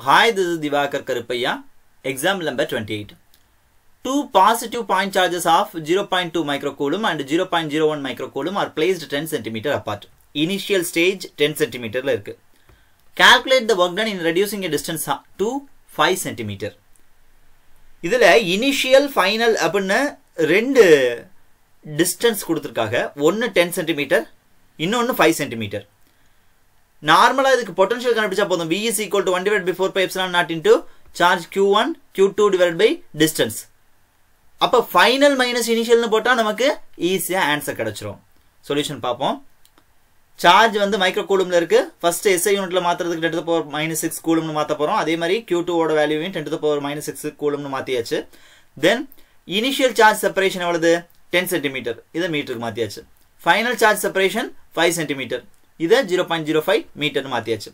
Hi, this is Divakar Karupaya. Example number 28. Two positive point charges of 0.2 microcoulomb and 0.01 microcoulomb are placed 10 cm apart. Initial stage 10 cm ல இருக்கு. Calculate the work done in reducing a distance to 5 cm. இதில் initial, final அப்படின்னு ரெண்டு distance கொடுத்திருக்காக. ஒன்று 10 cm, இன்னொன்று 5 cm. நார்மலாக இதுக்கு potential கண்டுபிடிச்சா போதும் V is equal to one divide by four pi epsilon naught into charge Q one Q two divide by distance அப்போ ஃபைனல் மைனஸ் இனிஷியல்னு போட்டால் நமக்கு ஈஸியாக ஆன்சர் கிடச்சிரும் சொல்யூஷன் பார்ப்போம் சார்ஜ் வந்து மைக்ரோ கூலுமில் இருக்குது ஃபர்ஸ்ட் எஸ்ஐ யூனிட்டில் மாற்றுறதுக்கு ten to power minus six கூலும்னு மாற்ற போகிறோம் அதே மாதிரி கியூ டூவோட வேல்யூவையும் ten to power minus six கூலும்னு மாற்றியாச்சு தென் இனிஷியல் சார்ஜ் செப்பரேஷன் எவ்வளவு டென் சென்டிமீட்டர் இதை மீட்டருக்கு மாற்றியாச்சு final charge separation five centimetre இதை ஜீரோ பாயிண்ட் ஜீரோ ஃபைவ் மீட்டர்னு மாற்றியாச்சு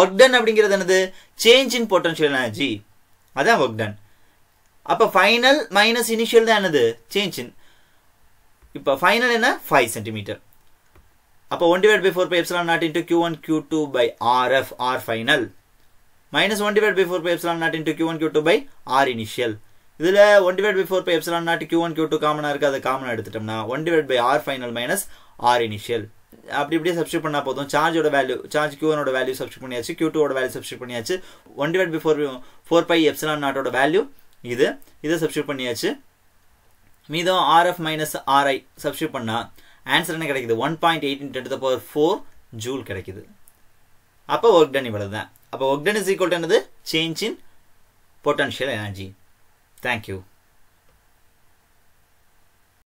ஒர்க் டன் அப்படிங்கிறது என்னது சேஞ்ச் இன் பொட்டன்ஷியல் எனர்ஜி அதான் ஒர்க் டன் அப்போ ஃபைனல் மைனஸ் இனிஷியல் தான் என்னது சேஞ்ச் இன் இப்போ ஃபைனல் என்ன ஃபைவ் சென்டிமீட்டர் அப்போ one divide by four pi epsilon naught into Q one Q two by R F R final minus one divide by four pi epsilon naught into Q one Q two by R initial இதில் one divide by four pi epsilon naught Q one Q two காமனாக இருக்குது அதை காமனாக எடுத்துட்டோம்னா one divide by R final minus R initial அப்படி இப்படியே subscribe பண்ணால் போதும் சார்ஜோட வேல்யூ சார்ஜ் கியூ ஒனோட வேல்யூ சப்ஸ்கிரைப் பண்ணியாச்சு கியூ டூவோட வேல்யூ சப்ஸ்கிரைப் பண்ணியாச்சு one divide before four four pi epsilon நாட்டோட வேல்யூ இது இதை சப்ஸ்கிரைப் பண்ணியாச்சு மீதம் ஆர்எஃப் மைனஸ் ஆர்ஐ சப்ஸ்கிரைப் பண்ணால் ஆன்சர் என்ன கிடைக்குது one point eighteen ten the power four joule கிடைக்குது அப்போ ஒர்க் டன் இவ்வளவு தான் அப்போ work done is equal to என்னது change in potential energy thank you